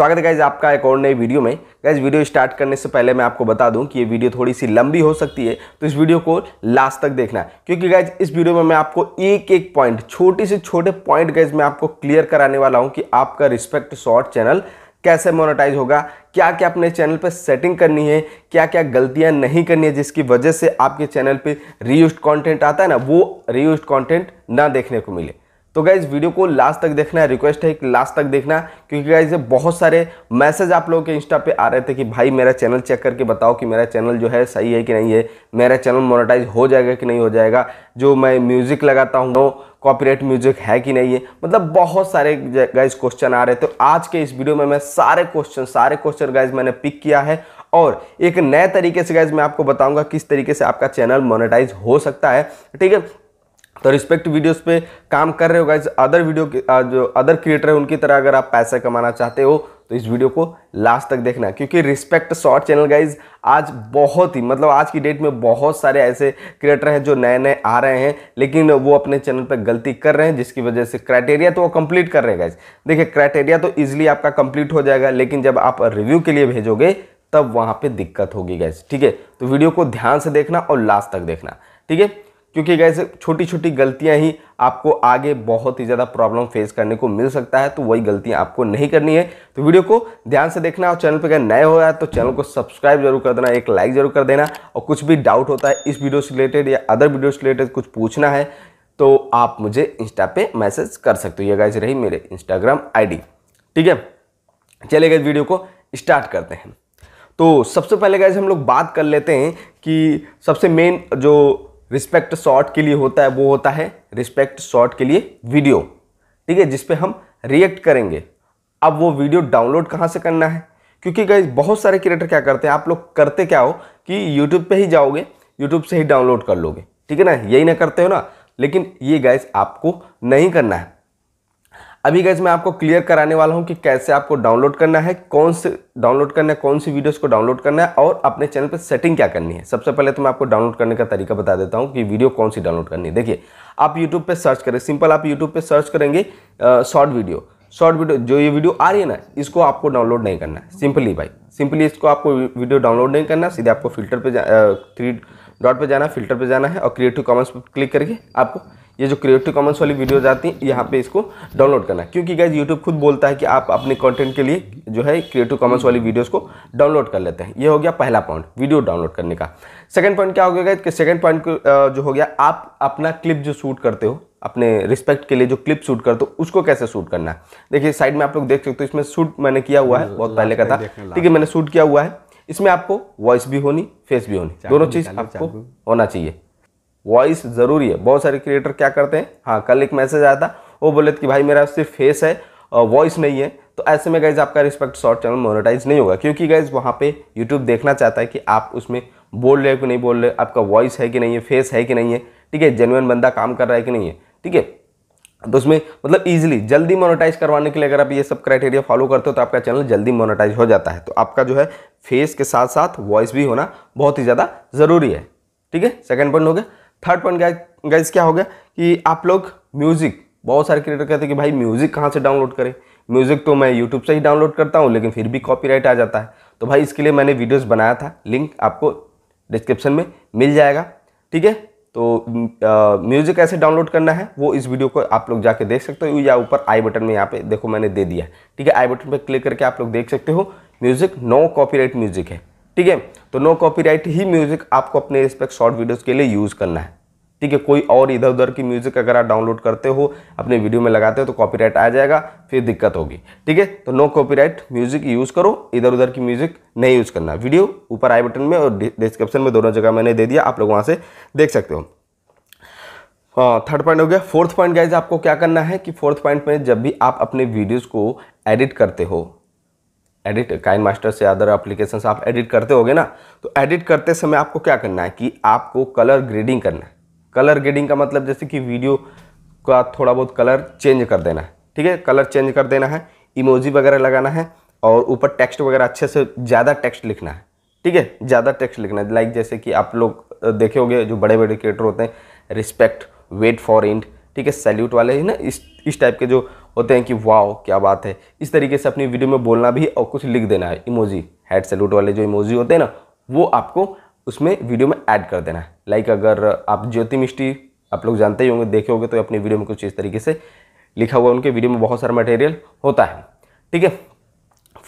स्वागत है गाइज आपका एक और नई वीडियो में गाइज वीडियो स्टार्ट करने से पहले मैं आपको बता दूं कि ये वीडियो थोड़ी सी लंबी हो सकती है तो इस वीडियो को लास्ट तक देखना है क्योंकि गाइज इस वीडियो में मैं आपको एक एक पॉइंट छोटे से छोटे पॉइंट गाइज मैं आपको क्लियर कराने वाला हूँ कि आपका रिस्पेक्ट शॉर्ट चैनल कैसे मोनोटाइज होगा क्या क्या अपने चैनल पर सेटिंग करनी है क्या क्या गलतियाँ नहीं करनी है जिसकी वजह से आपके चैनल पर रीयूज कॉन्टेंट आता है ना वो रीयूज कॉन्टेंट ना देखने को मिले तो गाइज वीडियो को लास्ट तक देखना है रिक्वेस्ट है कि लास्ट तक देखना क्योंकि गाइज बहुत सारे मैसेज आप लोगों के इंस्टा पे आ रहे थे कि भाई मेरा चैनल चेक करके बताओ कि मेरा चैनल जो है सही है कि नहीं है मेरा चैनल मोनेटाइज हो जाएगा कि नहीं हो जाएगा जो मैं म्यूज़िक लगाता हूँ वो कॉपीराइट म्यूजिक है कि नहीं है मतलब बहुत सारे गाइज क्वेश्चन आ रहे थे तो आज के इस वीडियो में मैं सारे क्वेश्चन सारे क्वेश्चन गाइज मैंने पिक किया है और एक नए तरीके से गाइज मैं आपको बताऊंगा किस तरीके से आपका चैनल मोनेटाइज हो सकता है ठीक है तो रिस्पेक्ट वीडियोस पे काम कर रहे हो गाइज अदर वीडियो के uh, जो अदर क्रिएटर है उनकी तरह अगर आप पैसा कमाना चाहते हो तो इस वीडियो को लास्ट तक देखना क्योंकि रिस्पेक्ट शॉर्ट चैनल गाइज आज बहुत ही मतलब आज की डेट में बहुत सारे ऐसे क्रिएटर हैं जो नए नए आ रहे हैं लेकिन वो अपने चैनल पर गलती कर रहे हैं जिसकी वजह से क्राइटेरिया तो वो कंप्लीट कर रहे हैं गाइज देखिए क्राइटेरिया तो ईजिली आपका कंप्लीट हो जाएगा लेकिन जब आप रिव्यू के लिए भेजोगे तब वहाँ पर दिक्कत होगी गाइज ठीक है तो वीडियो को ध्यान से देखना और लास्ट तक देखना ठीक है क्योंकि गैस छोटी छोटी गलतियां ही आपको आगे बहुत ही ज़्यादा प्रॉब्लम फेस करने को मिल सकता है तो वही गलतियां आपको नहीं करनी है तो वीडियो को ध्यान से देखना और चैनल पर अगर नए हो है तो चैनल को सब्सक्राइब जरूर कर देना एक लाइक जरूर कर देना और कुछ भी डाउट होता है इस वीडियो से रिलेटेड या अदर वीडियो से रिलेटेड कुछ पूछना है तो आप मुझे इंस्टा पे मैसेज कर सकते हो ये गैस रही मेरे इंस्टाग्राम आई ठीक है चले गए वीडियो को स्टार्ट करते हैं तो सबसे पहले गैस हम लोग बात कर लेते हैं कि सबसे मेन जो रिस्पेक्ट शॉर्ट के लिए होता है वो होता है रिस्पेक्ट शॉर्ट के लिए वीडियो ठीक है जिसपे हम रिएक्ट करेंगे अब वो वीडियो डाउनलोड कहाँ से करना है क्योंकि गई बहुत सारे क्रिएटर क्या करते हैं आप लोग करते क्या हो कि यूट्यूब पर ही जाओगे यूट्यूब से ही डाउनलोड कर लोगे ठीक है ना यही ना करते हो ना लेकिन ये गैस आपको नहीं करना है अभी गैस मैं आपको क्लियर कराने वाला हूँ कि कैसे आपको डाउनलोड करना है कौन से डाउनलोड करना है कौन सी वीडियोस को डाउनलोड करना है और अपने चैनल पर सेटिंग क्या करनी है सबसे पहले तो मैं आपको डाउनलोड करने का तरीका बता देता हूँ कि वीडियो कौन सी डाउनलोड करनी है देखिए आप यूट्यूब पर सर्च करें सिंपल आप यूट्यूब पर सर्च करेंगे शॉर्ट वीडियो शॉर्ट वीडियो जो ये वीडियो आ रही है ना इसको आपको डाउनलोड नहीं करना है सिंपली भाई सिंपली इसको आपको वीडियो डाउनलोड नहीं करना सीधे आपको फिल्टर जा थ्री डॉट पर जाना फिल्टर पर जाना है और क्रिएटिव कॉमर्स पर क्लिक करके आपको ये जो क्रिएटिव कॉमेंस वाली वीडियोज आती हैं यहाँ पे इसको डाउनलोड करना क्योंकि गाइज यूट्यूब खुद बोलता है कि आप अपने कंटेंट के लिए जो है क्रिएटिव कॉमेंस वाली वीडियोस को डाउनलोड कर लेते हैं ये हो गया पहला पॉइंट वीडियो डाउनलोड करने का सेकंड पॉइंट क्या हो गया गाइज सेकंड पॉइंट जो हो गया आप अपना क्लिप जो शूट करते हो अपने रिस्पेक्ट के लिए जो क्लिप शूट करते हो उसको कैसे शूट करना है देखिए साइड में आप लोग देख सकते हो इसमें शूट मैंने किया हुआ है बहुत पहले का था ठीक है मैंने शूट किया हुआ है इसमें आपको वॉइस भी होनी फेस भी होनी दोनों चीज़ आपको होना चाहिए वॉइस ज़रूरी है बहुत सारे क्रिएटर क्या करते हैं हाँ कल एक मैसेज आया था वो बोले कि भाई मेरा सिर्फ फेस है वॉइस नहीं है तो ऐसे में गाइज आपका रिस्पेक्ट शॉर्ट चैनल मोनेटाइज नहीं होगा क्योंकि गाइज वहाँ पे यूट्यूब देखना चाहता है कि आप उसमें बोल रहे हो कि नहीं बोल रहे आपका वॉइस है कि नहीं है फेस है कि नहीं है ठीक है जेनुअन बंदा काम कर रहा है कि नहीं है ठीक है तो उसमें मतलब इजीली जल्दी मोनेटाइज करवाने के लिए अगर आप ये सब क्राइटेरिया फॉलो करते हो तो आपका चैनल जल्दी मोनेटाइज हो जाता है तो आपका जो है फेस के साथ साथ वॉइस भी होना बहुत ही ज़्यादा ज़रूरी है ठीक है सेकेंड पॉइंट हो गया थर्ड पॉइंट गाइज क्या हो गया कि आप लोग म्यूज़िक बहुत सारे क्रिएटर कहते हैं कि भाई म्यूज़िक कहाँ से डाउनलोड करें म्यूज़िक तो मैं यूट्यूब से ही डाउनलोड करता हूँ लेकिन फिर भी कॉपीराइट आ जाता है तो भाई इसके लिए मैंने वीडियोस बनाया था लिंक आपको डिस्क्रिप्शन में मिल जाएगा ठीक है तो म्यूज़िक कैसे डाउनलोड करना है वो इस वीडियो को आप लोग जाके देख सकते हो या ऊपर आई बटन में यहाँ पे देखो मैंने दे दिया ठीक है आई बटन पर क्लिक करके आप लोग देख सकते हो म्यूज़िक नो कॉपी म्यूज़िक है ठीक है तो नो कॉपीराइट ही म्यूज़िक आपको अपने रिस्पेक्ट शॉर्ट वीडियोज़ के लिए यूज़ करना है ठीक है कोई और इधर उधर की म्यूज़िक अगर आप डाउनलोड करते हो अपने वीडियो में लगाते हो तो कॉपीराइट आ जाएगा फिर दिक्कत होगी ठीक है तो नो कॉपीराइट म्यूज़िक यूज़ करो इधर उधर की म्यूज़िक नहीं यूज़ करना वीडियो ऊपर आई बटन में और डिस्क्रिप्शन में दोनों जगह मैंने दे दिया आप लोग वहाँ से देख सकते हो थर्ड हाँ, पॉइंट हो गया फोर्थ पॉइंट गाइज आपको क्या करना है कि फोर्थ पॉइंट में जब भी आप अपने वीडियोज़ को एडिट करते हो एडिट काइन मास्टर से अदर एप्लीकेशन आप एडिट करते होगे ना तो एडिट करते समय आपको क्या करना है कि आपको कलर ग्रेडिंग करना है कलर ग्रेडिंग का मतलब जैसे कि वीडियो का थोड़ा बहुत कलर चेंज कर देना है ठीक है कलर चेंज कर देना है इमोजी वगैरह लगाना है और ऊपर टेक्स्ट वगैरह अच्छे से ज़्यादा टेक्स्ट लिखना है ठीक है ज़्यादा टेक्स्ट लिखना है लाइक जैसे कि आप लोग देखे होंगे जो बड़े बड़े क्रिएटर होते हैं रिस्पेक्ट वेट फॉर इंड ठीक है सैल्यूट वाले ही ना इस इस टाइप के जो होते हैं कि वाह क्या बात है इस तरीके से अपनी वीडियो में बोलना भी और कुछ लिख देना है इमोजी हेड सेलूट वाले जो इमोजी होते हैं ना वो आपको उसमें वीडियो में ऐड कर देना है लाइक अगर आप ज्योति मिष्टी आप लोग जानते ही होंगे देखे होंगे तो अपनी वीडियो में कुछ इस तरीके से लिखा हुआ उनके वीडियो में बहुत सारा मटेरियल होता है ठीक है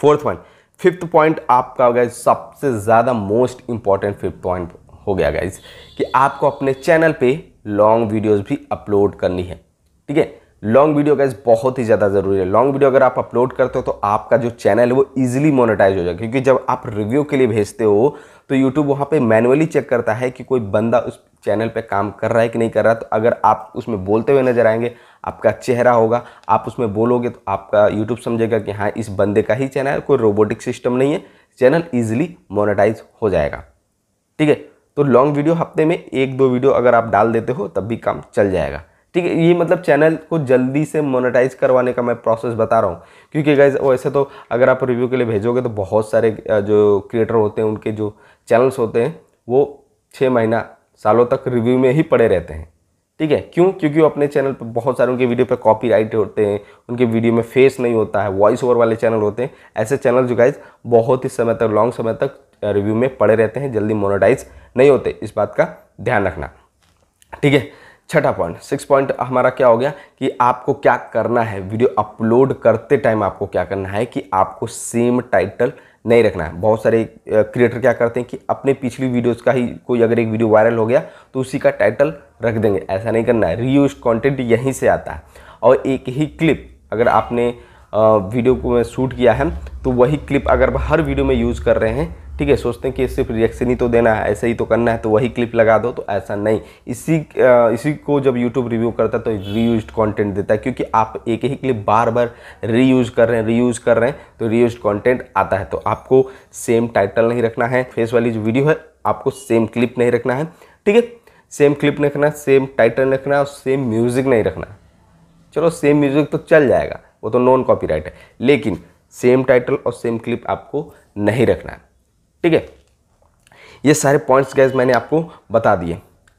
फोर्थ पॉइंट फिफ्थ पॉइंट आपका गया सबसे ज़्यादा मोस्ट इंपॉर्टेंट फिफ्थ पॉइंट हो गया गाइज कि आपको अपने चैनल पे लॉन्ग वीडियोस भी अपलोड करनी है ठीक है लॉन्ग वीडियो गैस बहुत ही ज़्यादा ज़रूरी है लॉन्ग वीडियो अगर आप अपलोड करते हो तो आपका जो चैनल है वो ईजिली मोनेटाइज हो जाएगा क्योंकि जब आप रिव्यू के लिए भेजते हो तो यूट्यूब वहाँ पे मैनुअली चेक करता है कि कोई बंदा उस चैनल पे काम कर रहा है कि नहीं कर रहा तो अगर आप उसमें बोलते हुए नजर आएंगे आपका चेहरा होगा आप उसमें बोलोगे तो आपका यूट्यूब समझेगा कि हाँ इस बंदे का ही चैनल है कोई रोबोटिक सिस्टम नहीं है चैनल ईजिली मोनेटाइज हो जाएगा ठीक है तो लॉन्ग वीडियो हफ्ते में एक दो वीडियो अगर आप डाल देते हो तब भी काम चल जाएगा ठीक है ये मतलब चैनल को जल्दी से मोनेटाइज करवाने का मैं प्रोसेस बता रहा हूँ क्योंकि गाइज वैसे तो अगर आप रिव्यू के लिए भेजोगे तो बहुत सारे जो क्रिएटर होते हैं उनके जो चैनल्स होते हैं वो छः महीना सालों तक रिव्यू में ही पड़े रहते हैं ठीक है क्यों क्योंकि वो अपने चैनल पर बहुत सारे उनके वीडियो पर राइट होते हैं उनके वीडियो में फेस नहीं होता है वॉइस ओवर वाले चैनल होते हैं ऐसे चैनल जो गाइज बहुत ही समय तक लॉन्ग समय तक रिव्यू में पड़े रहते हैं जल्दी मोनेटाइज नहीं होते इस बात का ध्यान रखना ठीक है छठा पॉइंट सिक्स पॉइंट हमारा क्या हो गया कि आपको क्या करना है वीडियो अपलोड करते टाइम आपको क्या करना है कि आपको सेम टाइटल नहीं रखना है बहुत सारे क्रिएटर क्या करते हैं कि अपने पिछली वीडियोस का ही कोई अगर एक वीडियो वायरल हो गया तो उसी का टाइटल रख देंगे ऐसा नहीं करना है रीयूज कॉन्टेंट यहीं से आता है और एक ही क्लिप अगर आपने वीडियो को शूट किया है तो वही क्लिप अगर हर वीडियो में यूज़ कर रहे हैं ठीक है सोचते हैं कि सिर्फ रिएक्शन ही तो देना है ऐसे ही तो करना है तो वही क्लिप लगा दो तो ऐसा नहीं इसी इसी को जब यूट्यूब रिव्यू करता है तो रीयूज कंटेंट देता है क्योंकि आप एक ही क्लिप बार बार रीयूज कर रहे हैं रीयूज कर रहे हैं तो रीयूज कंटेंट आता है तो आपको सेम टाइटल नहीं रखना है फेस वाली जो वीडियो है आपको सेम क्लिप नहीं रखना है ठीक है सेम क्लिप नहीं रखना सेम टाइटल रखना और सेम म्यूज़िक नहीं रखना चलो सेम म्यूज़िक तो चल जाएगा वो तो नॉन कॉपीराइट है लेकिन सेम टाइटल और सेम क्लिप आपको नहीं रखना है ठीक है ये सारे पॉइंट्स गैस मैंने आपको बता दिए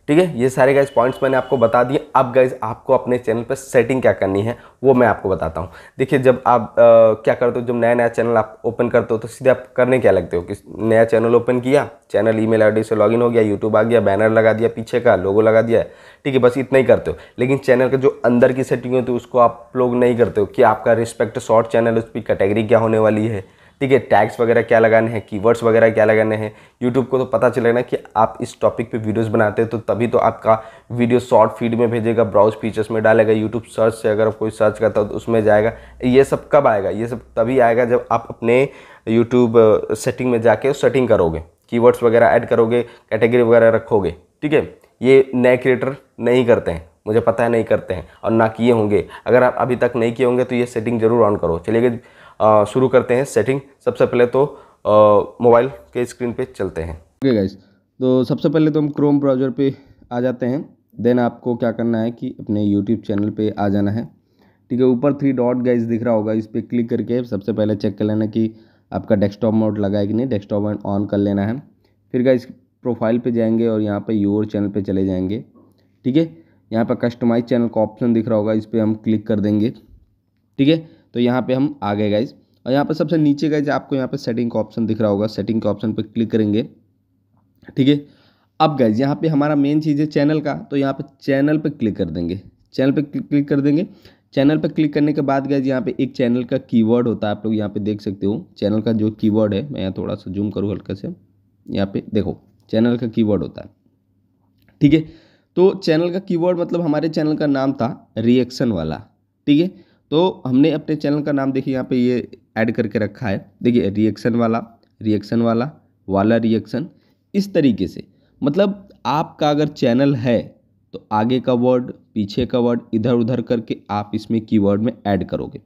ठीक है ये सारे गैस पॉइंट्स मैंने आपको बता दिए अब गैस आपको अपने चैनल पर सेटिंग क्या करनी है वो मैं आपको बताता हूँ देखिए जब आप आ, क्या करते हो जब नया नया चैनल आप ओपन करते हो तो सीधे आप करने क्या लगते हो कि नया चैनल ओपन किया चैनल ईमेल आईडी से लॉगिन हो गया यूट्यूब आ गया बैनर लगा दिया पीछे का लोगो लगा दिया ठीक है बस इतना ही करते हो लेकिन चैनल का जो अंदर की सेटिंग होती है उसको आप लोग नहीं करते हो कि आपका रिस्पेक्ट शॉर्ट चैनल उसकी कैटेगरी क्या होने वाली है ठीक है टैग्स वगैरह क्या लगाने हैं कीवर्ड्स वगैरह क्या लगाने हैं यूट्यूब को तो पता चलेगा ना कि आप इस टॉपिक पे वीडियोस बनाते हैं तो तभी तो आपका वीडियो शॉर्ट फीड में भेजेगा ब्राउज फीचर्स में डालेगा यूट्यूब सर्च से अगर कोई सर्च करता हो तो उसमें जाएगा ये सब कब आएगा ये सब तभी आएगा जब आप अपने यूट्यूब सेटिंग में जाके सेटिंग करोगे कीवर्ड्स वगैरह ऐड करोगे कैटेगरी वगैरह रखोगे ठीक है ये नए क्रिएटर नहीं करते हैं मुझे पता है नहीं करते हैं और ना किए होंगे अगर आप अभी तक नहीं किए होंगे तो ये सेटिंग जरूर ऑन करो चलिए शुरू करते हैं सेटिंग सबसे पहले तो मोबाइल के स्क्रीन पे चलते हैं ओके okay गाइज तो सबसे पहले तो हम क्रोम ब्राउज़र पे आ जाते हैं देन आपको क्या करना है कि अपने यूट्यूब चैनल पे आ जाना है ठीक है ऊपर थ्री डॉट गाइज दिख रहा होगा इस पर क्लिक करके सबसे पहले चेक कर लेना कि आपका डेस्कटॉप मोड लगा है कि नहीं डेस्कटॉप मोड ऑन कर लेना है फिर गाइज प्रोफाइल पर जाएंगे और यहाँ पर योर चैनल पर चले जाएंगे ठीक है यहाँ पर कस्टमाइज चैनल का ऑप्शन दिख रहा होगा इस पर हम क्लिक कर देंगे ठीक है तो यहाँ पे हम आ गए गाइज और यहाँ पर सबसे नीचे गए आपको यहाँ पर सेटिंग का ऑप्शन दिख रहा होगा सेटिंग के ऑप्शन पर क्लिक करेंगे ठीक है अब गाइज यहाँ पे हमारा मेन चीज़ है चैनल का तो यहाँ पर चैनल पर क्लिक कर देंगे चैनल पर क्लिक कर देंगे चैनल पर क्लिक करने के बाद गए यहाँ पे एक चैनल का कीवर्ड होता है आप लोग यहाँ पे देख सकते हो चैनल का जो कीवर्ड है मैं यहाँ थोड़ा सा जूम करूँ हल्का से यहाँ पे देखो चैनल का कीवर्ड होता है ठीक है तो चैनल का कीवर्ड मतलब हमारे चैनल का नाम था रिएक्शन वाला ठीक है तो हमने अपने चैनल का नाम देखिए यहाँ पे ये ऐड करके रखा है देखिए रिएक्शन वाला रिएक्शन वाला वाला रिएक्शन इस तरीके से मतलब आपका अगर चैनल है तो आगे का वर्ड पीछे का वर्ड इधर उधर करके आप इसमें कीवर्ड में ऐड करोगे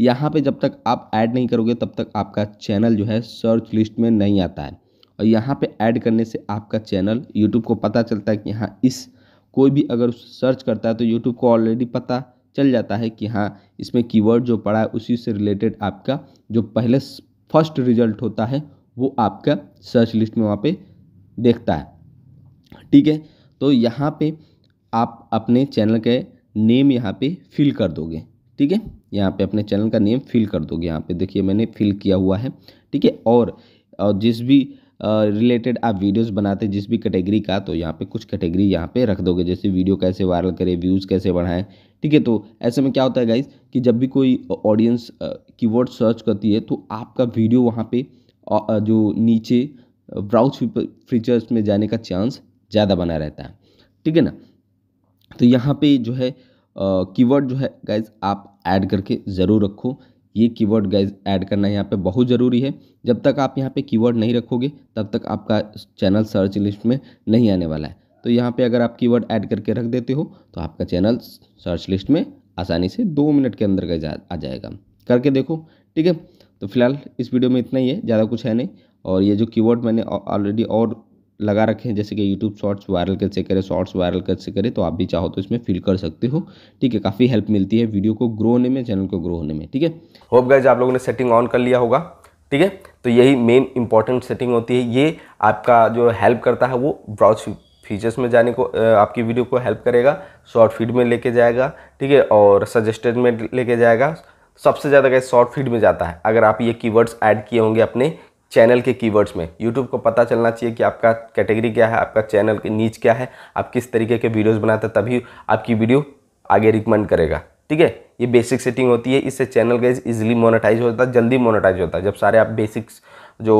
यहाँ पे जब तक आप ऐड नहीं करोगे तब तक आपका चैनल जो है सर्च लिस्ट में नहीं आता है और यहाँ पे ऐड करने से आपका चैनल यूट्यूब को पता चलता है कि यहाँ इस कोई भी अगर सर्च करता है तो यूट्यूब को ऑलरेडी पता चल जाता है कि हाँ इसमें कीवर्ड जो पड़ा है उसी से रिलेटेड आपका जो पहले फर्स्ट रिजल्ट होता है वो आपका सर्च लिस्ट में वहाँ पे देखता है ठीक है तो यहाँ पे आप अपने चैनल के नेम यहाँ पे फिल कर दोगे ठीक है यहाँ पे अपने चैनल का नेम फिल कर दोगे यहाँ पे देखिए मैंने फिल किया हुआ है ठीक है और जिस भी रिलेटेड आप वीडियोस बनाते जिस भी कैटेगरी का तो यहाँ पे कुछ कैटेगरी यहाँ पे रख दोगे जैसे वीडियो कैसे वायरल करें व्यूज़ कैसे बढ़ाएं ठीक है तो ऐसे में क्या होता है गाइज कि जब भी कोई ऑडियंस कीवर्ड सर्च करती है तो आपका वीडियो वहाँ पर जो नीचे ब्राउज फीचर्स में जाने का चांस ज़्यादा बना रहता है ठीक है ना तो यहाँ पर जो है कीवर्ड जो है गाइज आप ऐड करके ज़रूर रखो ये कीवर्ड गैज ऐड करना यहाँ पे बहुत ज़रूरी है जब तक आप यहाँ पे कीवर्ड नहीं रखोगे तब तक आपका चैनल सर्च लिस्ट में नहीं आने वाला है तो यहाँ पे अगर आप कीवर्ड ऐड करके रख देते हो तो आपका चैनल सर्च लिस्ट में आसानी से दो मिनट के अंदर जा, आ जाएगा करके देखो ठीक है तो फिलहाल इस वीडियो में इतना ही है ज़्यादा कुछ है नहीं और ये जो कीवर्ड मैंने ऑलरेडी और लगा रखे हैं जैसे कि यूट्यूब शॉर्ट्स वायरल कैसे करें शॉर्ट्स वायरल कैसे करें तो आप भी चाहो तो इसमें फिल कर सकते हो ठीक है काफ़ी हेल्प मिलती है वीडियो को ग्रो होने में चैनल को ग्रो होने में ठीक है होप गाइज आप लोगों ने सेटिंग ऑन कर लिया होगा ठीक है तो यही मेन इंपॉर्टेंट सेटिंग होती है ये आपका जो हेल्प करता है वो ब्राउज फीचर्स में जाने को आपकी वीडियो को हेल्प करेगा शॉर्ट फीड में लेके जाएगा ठीक है और सजेस्टेड में लेके जाएगा सबसे ज़्यादा कैसे शॉर्ट फीड में जाता है अगर आप ये कीवर्ड्स ऐड किए होंगे अपने चैनल के कीवर्ड्स में यूट्यूब को पता चलना चाहिए कि आपका कैटेगरी क्या है आपका चैनल की नीच क्या है आप किस तरीके के वीडियोस बनाते हैं तभी आपकी वीडियो आगे रिकमेंड करेगा ठीक है ये बेसिक सेटिंग होती है इससे चैनल का इजिली मोनेटाइज होता है जल्दी मोनेटाइज होता है जब सारे आप बेसिक्स जो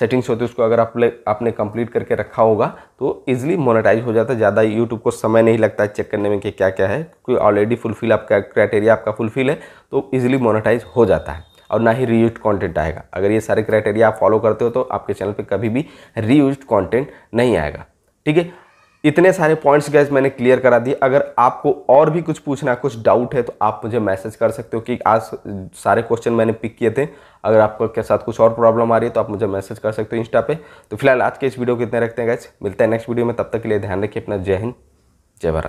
सेटिंग्स होती है उसको अगर आपने आपने कंप्लीट करके रखा होगा तो इजिली मोनेटाइज हो जाता है ज़्यादा यूट्यूब को समय नहीं लगता है चेक करने में कि क्या क्या है क्योंकि ऑलरेडी फुलफिल आपका क्राइटेरिया आपका फुलफिल है तो ईजिली मोनेटाइज हो जाता है और ना ही रीयूज कंटेंट आएगा अगर ये सारे क्राइटेरिया आप फॉलो करते हो तो आपके चैनल पे कभी भी रीयूज कंटेंट नहीं आएगा ठीक है इतने सारे पॉइंट्स गैस मैंने क्लियर करा दिए अगर आपको और भी कुछ पूछना कुछ डाउट है तो आप मुझे मैसेज कर सकते हो कि आज सारे क्वेश्चन मैंने पिक किए थे अगर आपको के साथ कुछ और प्रॉब्लम आ रही है तो आप मुझे मैसेज कर सकते हो इंस्टा पे तो फिलहाल आज के इस वीडियो को इतने रखते हैं गैस मिलते हैं नेक्स्ट वीडियो में तब तक के लिए ध्यान रखिए अपना जय हिंद जय भारत